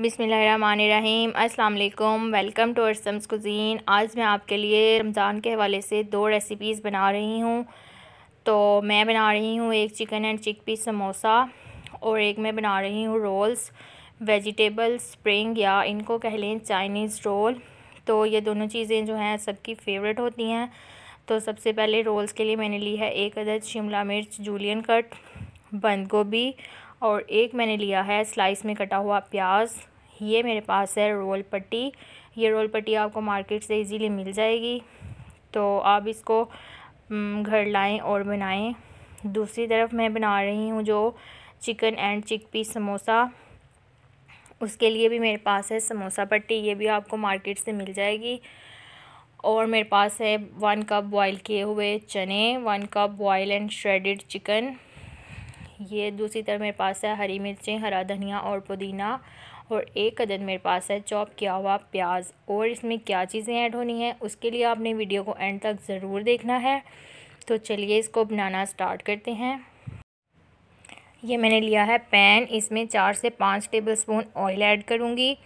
बिसमीम् अल्लाम welcome to अरसम्स cuisine आज मैं आपके लिए रमज़ान के हवाले से दो रेसिपीज़ बना रही हूँ तो मैं बना रही हूँ एक chicken and chickpea samosa और एक मैं बना रही हूँ रोल्स वेजिटेबल स्प्रिंग या इनको कह लें चाइनीज़ रोल तो ये दोनों चीज़ें जो हैं सबकी फेवरेट होती हैं तो सबसे पहले रोल्स के लिए मैंने ली है एक अदद शिमला मिर्च जूलियन कट बंद गोभी और एक मैंने लिया है स्लाइस में कटा हुआ प्याज ये मेरे पास है रोल पट्टी ये रोल पट्टी आपको मार्केट से इजीली मिल जाएगी तो आप इसको घर लाएं और बनाएं दूसरी तरफ मैं बना रही हूँ जो चिकन एंड चिकपी समोसा उसके लिए भी मेरे पास है समोसा पट्टी ये भी आपको मार्केट से मिल जाएगी और मेरे पास है वन कप बॉयल किए हुए चने one cup boil and shredded chicken ये दूसरी तरफ मेरे पास है हरी मिर्चें हरा धनिया और पुदीना और एक अदद मेरे पास है चॉप किया हुआ प्याज और इसमें क्या चीज़ें ऐड होनी है उसके लिए आपने वीडियो को एंड तक ज़रूर देखना है तो चलिए इसको बनाना स्टार्ट करते हैं ये मैंने लिया है पैन इसमें चार से पाँच टेबल स्पून ऑयल ऐड करूँगी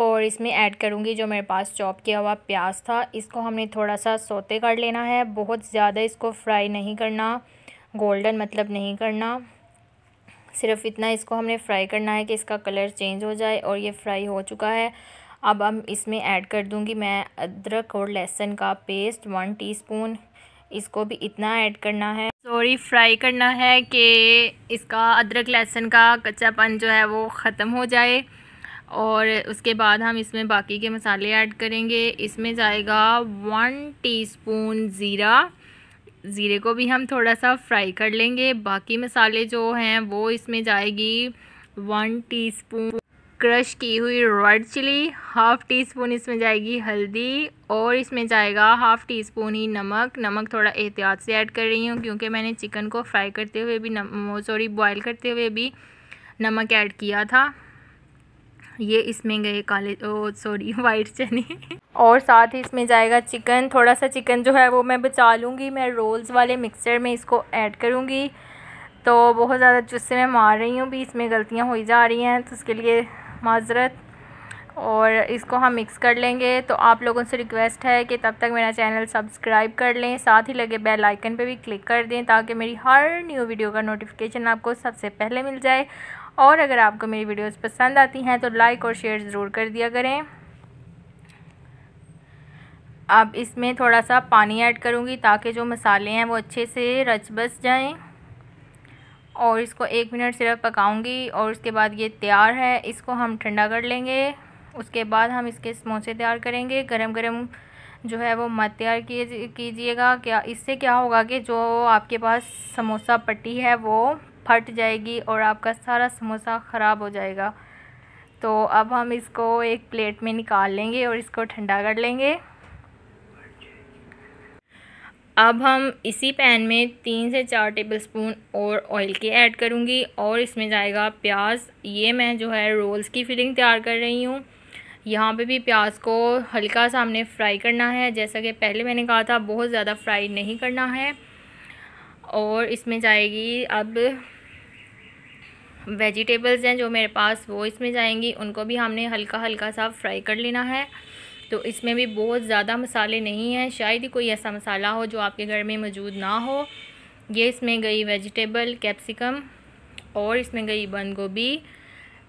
और इसमें ऐड करूँगी जो मेरे पास चॉप किया हुआ प्याज था इसको हमने थोड़ा सा सोते कर लेना है बहुत ज़्यादा इसको फ्राई नहीं करना गोल्डन मतलब नहीं करना सिर्फ इतना इसको हमने फ्राई करना है कि इसका कलर चेंज हो जाए और ये फ्राई हो चुका है अब हम इसमें ऐड कर दूंगी मैं अदरक और लहसुन का पेस्ट वन टीस्पून इसको भी इतना ऐड करना है सॉरी फ्राई करना है कि इसका अदरक लहसुन का कच्चापन जो है वो ख़त्म हो जाए और उसके बाद हम इसमें बाकी के मसाले ऐड करेंगे इसमें जाएगा वन टीस्पून ज़ीरा ज़ीरे को भी हम थोड़ा सा फ्राई कर लेंगे बाकी मसाले जो हैं वो इसमें जाएगी वन टीस्पून क्रश की हुई red chilli half teaspoon इसमें जाएगी हल्दी और इसमें जाएगा हाफ़ टी स्पून ही नमक नमक थोड़ा एहतियात से ऐड कर रही हूँ क्योंकि मैंने चिकन को फ्राई करते हुए भी सॉरी बॉयल करते हुए भी नमक ऐड किया था ये इसमें गए काले सॉरी वाइट चने और साथ ही इसमें जाएगा चिकन थोड़ा सा चिकन जो है वो मैं बचा लूँगी मैं रोल्स वाले मिक्सचर में इसको ऐड करूँगी तो बहुत ज़्यादा चुस्से में मार रही हूँ भी इसमें गलतियाँ ही जा रही हैं तो उसके लिए माजरत और इसको हम मिक्स कर लेंगे तो आप लोगों से रिक्वेस्ट है कि तब तक मेरा चैनल सब्सक्राइब कर लें साथ ही लगे बेल आइकन पे भी क्लिक कर दें ताकि मेरी हर न्यू वीडियो का नोटिफिकेशन आपको सबसे पहले मिल जाए और अगर आपको मेरी वीडियोस पसंद आती हैं तो लाइक और शेयर ज़रूर कर दिया करें अब इसमें थोड़ा सा पानी ऐड करूँगी ताकि जो मसाले हैं वो अच्छे से रच बस जाएँ और इसको एक मिनट सिर्फ पकाऊंगी और उसके बाद ये तैयार है इसको हम ठंडा कर लेंगे उसके बाद हम इसके समोसे तैयार करेंगे गरम गरम जो है वो मत तैयार कीजिएगा क्या इससे क्या होगा कि जो आपके पास समोसा पट्टी है वो फट जाएगी और आपका सारा समोसा ख़राब हो जाएगा तो अब हम इसको एक प्लेट में निकाल लेंगे और इसको ठंडा कर लेंगे अब हम इसी पैन में तीन से चार टेबल स्पून और ऑयल के ऐड करूँगी और इसमें जाएगा प्याज ये मैं जो है रोल्स की फिलिंग तैयार कर रही हूँ यहाँ पे भी प्याज को हल्का सा हमने फ्राई करना है जैसा कि पहले मैंने कहा था बहुत ज़्यादा फ्राई नहीं करना है और इसमें जाएगी अब वेजिटेबल्स हैं जो मेरे पास वो इसमें जाएंगी उनको भी हमने हल्का हल्का सा फ्राई कर लेना है तो इसमें भी बहुत ज़्यादा मसाले नहीं हैं शायद ही कोई ऐसा मसाला हो जो आपके घर में मौजूद ना हो ये इसमें गई वेजिटेबल कैप्सिकम और इसमें गई बंद गोभी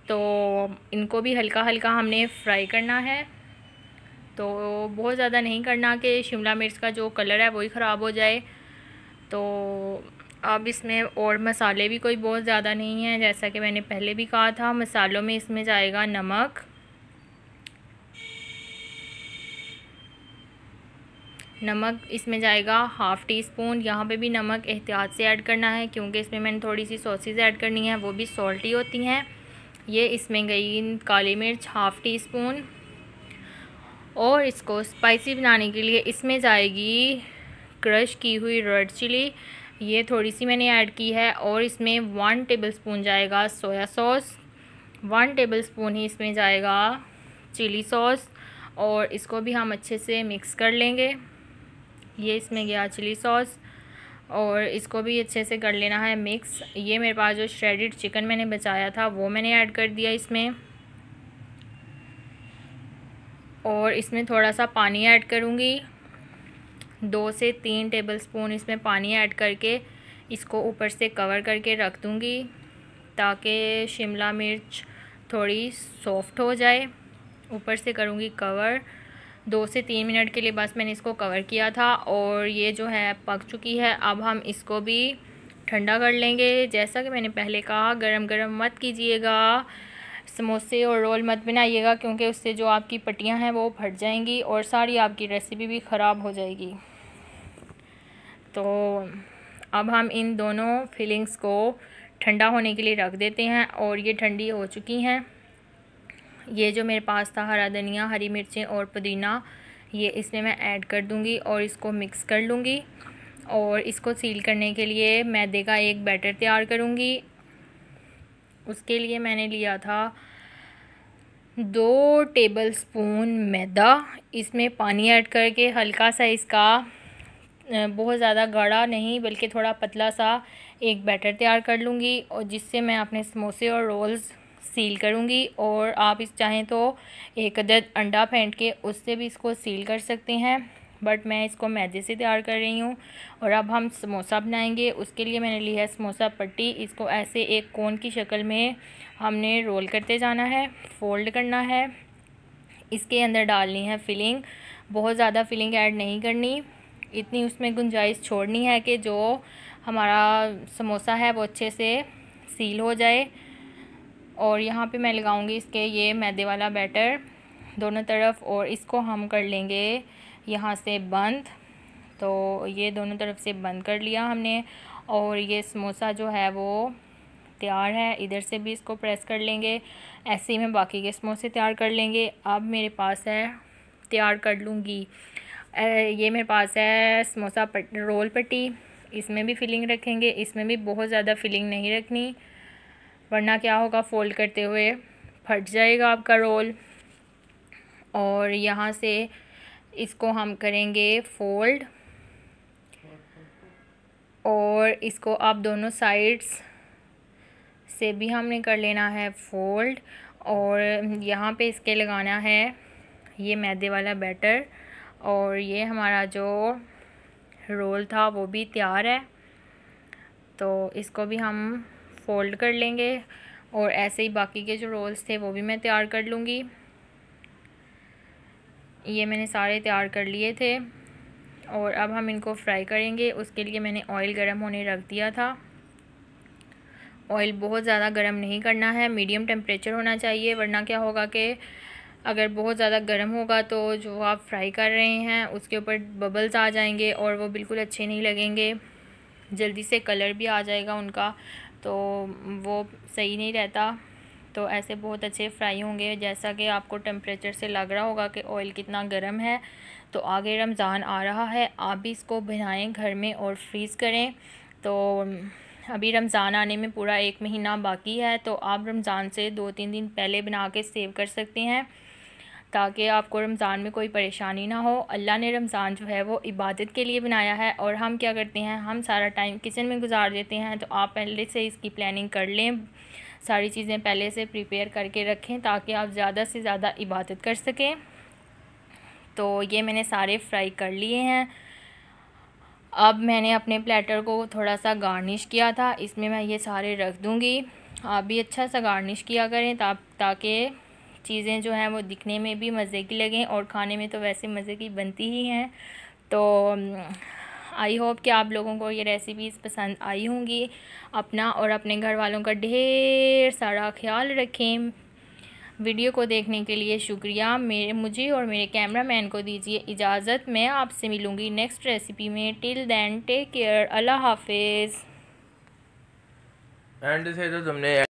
तो इनको भी हल्का हल्का हमने फ्राई करना है तो बहुत ज़्यादा नहीं करना कि शिमला मिर्च का जो कलर है वही ख़राब हो जाए तो अब इसमें और मसाले भी कोई बहुत ज़्यादा नहीं है जैसा कि मैंने पहले भी कहा था मसालों में इसमें जाएगा नमक नमक इसमें जाएगा हाफ़ टी स्पून यहाँ पे भी नमक एहतियात से ऐड करना है क्योंकि इसमें मैंने थोड़ी सी सॉसेज ऐड करनी है वो भी सॉल्टी होती हैं ये इसमें गई काली मिर्च हाफ़ टी स्पून और इसको स्पाइसी बनाने के लिए इसमें जाएगी क्रश की हुई रेड चिली ये थोड़ी सी मैंने ऐड की है और इसमें वन टेबल स्पून जाएगा soya sauce one tablespoon ही इसमें जाएगा चिली सॉस और इसको भी हम अच्छे से मिक्स कर लेंगे ये इसमें गया चिली सॉस और इसको भी अच्छे से कर लेना है मिक्स ये मेरे पास जो श्रेडिड चिकन मैंने बचाया था वो मैंने ऐड कर दिया इसमें और इसमें थोड़ा सा पानी ऐड करूँगी दो से तीन टेबलस्पून इसमें पानी ऐड करके इसको ऊपर से कवर करके रख दूँगी ताकि शिमला मिर्च थोड़ी सॉफ्ट हो जाए ऊपर से करूँगी कवर दो से तीन मिनट के लिए बस मैंने इसको कवर किया था और ये जो है पक चुकी है अब हम इसको भी ठंडा कर लेंगे जैसा कि मैंने पहले कहा गरम गरम मत कीजिएगा समोसे और रोल मत बनाइएगा क्योंकि उससे जो आपकी पट्टियाँ हैं वो फट जाएंगी और सारी आपकी रेसिपी भी ख़राब हो जाएगी तो अब हम इन दोनों फीलिंग्स को ठंडा होने के लिए रख देते हैं और ये ठंडी हो चुकी हैं ये जो मेरे पास था हरा धनिया हरी मिर्चें और पुदीना ये इसमें मैं ऐड कर दूँगी और इसको मिक्स कर लूँगी और इसको सील करने के लिए मैदे का एक बैटर तैयार करूँगी उसके लिए मैंने लिया था दो टेबल स्पून मैदा इसमें पानी ऐड करके हल्का सा इसका बहुत ज़्यादा गाढ़ा नहीं बल्कि थोड़ा पतला सा एक बैटर तैयार कर लूँगी और जिससे मैं अपने समोसे और रोल्स सील करूँगी और आप इस चाहें तो एक अदद अंडा फेंट के उससे भी इसको सील कर सकते हैं बट मैं इसको मैदे से तैयार कर रही हूँ और अब हम समोसा बनाएंगे उसके लिए मैंने लिया है समोसा पट्टी इसको ऐसे एक कोन की शक्ल में हमने रोल करते जाना है फोल्ड करना है इसके अंदर डालनी है फिलिंग बहुत ज़्यादा फिलिंग ऐड नहीं करनी इतनी उसमें गुंजाइश छोड़नी है कि जो हमारा समोसा है वो अच्छे से सील हो जाए और यहाँ पे मैं लगाऊंगी इसके ये मैदे वाला बैटर दोनों तरफ और इसको हम कर लेंगे यहाँ से बंद तो ये दोनों तरफ से बंद कर लिया हमने और ये समोसा जो है वो तैयार है इधर से भी इसको प्रेस कर लेंगे ऐसे ही मैं बाकी के समोसे तैयार कर लेंगे अब मेरे पास है तैयार कर लूँगी ये मेरे पास है समोसा पट रोल पट्टी इसमें भी फिलिंग रखेंगे इसमें भी बहुत ज़्यादा फिलिंग नहीं रखनी वरना क्या होगा फ़ोल्ड करते हुए फट जाएगा आपका रोल और यहाँ से इसको हम करेंगे फोल्ड और इसको आप दोनों साइड्स से भी हमने कर लेना है फोल्ड और यहाँ पे इसके लगाना है ये मैदे वाला बैटर और ये हमारा जो रोल था वो भी तैयार है तो इसको भी हम फोल्ड कर लेंगे और ऐसे ही बाकी के जो रोल्स थे वो भी मैं तैयार कर लूँगी ये मैंने सारे तैयार कर लिए थे और अब हम इनको फ्राई करेंगे उसके लिए मैंने ऑयल गरम होने रख दिया था ऑयल बहुत ज़्यादा गरम नहीं करना है मीडियम टेम्परेचर होना चाहिए वरना क्या होगा कि अगर बहुत ज़्यादा गर्म होगा तो जो आप फ्राई कर रहे हैं उसके ऊपर बबल्स आ जाएंगे और वो बिल्कुल अच्छे नहीं लगेंगे जल्दी से कलर भी आ जाएगा उनका तो वो सही नहीं रहता तो ऐसे बहुत अच्छे फ्राई होंगे जैसा कि आपको टेम्परेचर से लग रहा होगा कि ऑयल कितना गर्म है तो आगे रमज़ान आ रहा है आप भी इसको बनाएं घर में और फ्रीज़ करें तो अभी रमज़ान आने में पूरा एक महीना बाकी है तो आप रमज़ान से दो तीन दिन पहले बना के सेव कर सकते हैं ताकि आपको रमज़ान में कोई परेशानी ना हो अल्लाह ने रमज़ान जो है वो इबादत के लिए बनाया है और हम क्या करते हैं हम सारा टाइम किचन में गुजार देते हैं तो आप पहले से इसकी प्लानिंग कर लें सारी चीज़ें पहले से प्रिपेयर करके रखें ताकि आप ज़्यादा से ज़्यादा इबादत कर सकें तो ये मैंने सारे फ्राई कर लिए हैं अब मैंने अपने प्लेटर को थोड़ा सा गार्निश किया था इसमें मैं ये सारे रख दूँगी आप भी अच्छा सा गार्निश किया करें ता, ताकि चीज़ें जो हैं वो दिखने में भी मज़े की लगें और खाने में तो वैसे मज़े की बनती ही हैं तो आई होप कि आप लोगों को ये रेसिपीज़ पसंद आई होंगी अपना और अपने घर वालों का ढेर सारा ख्याल रखें वीडियो को देखने के लिए शुक्रिया मेरे मुझे और मेरे कैमरामैन को दीजिए इजाज़त मैं आपसे मिलूँगी नेक्स्ट रेसिपी में टिल देन टेक केयर अल्लाह हाफिज़ एंड से तो तुमने